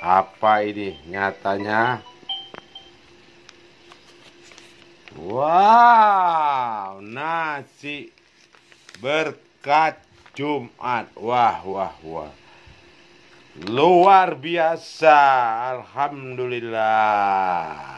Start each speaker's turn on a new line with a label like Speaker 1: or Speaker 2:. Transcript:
Speaker 1: apa ini nyatanya wow nasi berkat Jumat wah wah wah luar biasa alhamdulillah